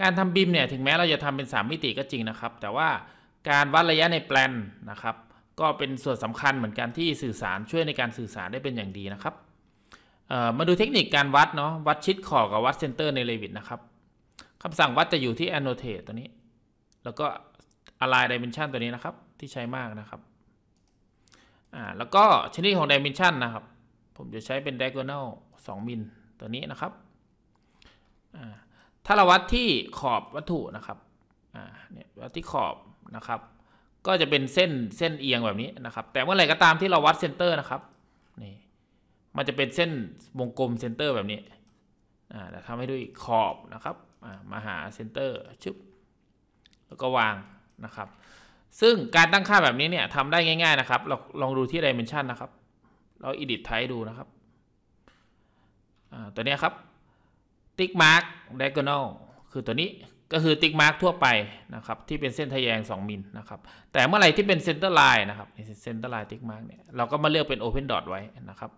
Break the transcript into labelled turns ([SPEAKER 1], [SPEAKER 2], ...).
[SPEAKER 1] การทำบิมเนี่ยถึงแม้เราจะทำเป็น 3 มิติก็จริงนะครับ แต่ว่าการวัดระยะในแปลนนะครับ ก็เป็นส่วนสำคัญเหมือนกันที่สื่อสารช่วยในการสื่อสารได้เป็นอย่างดีนะครับ มาดูเทคนิคการวัดเนาะวัดชิดขอบกับวัดเซนเตอร์ในเลวิตนะครับคำสั่งวัดจะอยู่ที่ annotate ตัวนี้ แล้วก็ align dimension ตัวนี้นะครับที่ใช้มากนะครับ แล้วก็ชนิดของ dimension นะครับผมจะใช้เป็น diagonal 2มิลตัวนี้นะครับถ้าเราวัดที่ขอบวัตถุนะครับอ่าเนี่ยวัดที่ขอบนะครับ ก็จะเป็นเส้นเส้นเอียงแบบนี้นะครับ แต่เมื่อไหร่ก็ตามที่เราวัดเซนเตอร์นะครับ นี่มันจะเป็นเส้นวงกลมเซนเตอร์แบบนี้อ่าทำให้ด้วย ขอบนะครับ มาหาเซนเตอร์ชึบ แล้วก็วางนะครับ ซึ่งการตั้งค่าแบบนี้เนี่ยทำได้ง่าย ๆนะครับ เราลองดูที่ดิเมนชันนะครับ เราอ d ดิทไทดูนะครับตัวนี้ครับติ๊กมาร์กไดกอนอลคือตัวนี้ก็คือติ๊กมาร์กทั่วไปนะครับ ที่เป็นเส้นทะแยง2 มิลนะครับ แต่เมื่อไหร่ที่เป็นเซนเตอร์ไลน์นะครับเซนเตอร์ไลน์ติ๊กมาร์กเนี่ยเราก็มาเลือกเป็นโอเพนดอทไว้นะครับ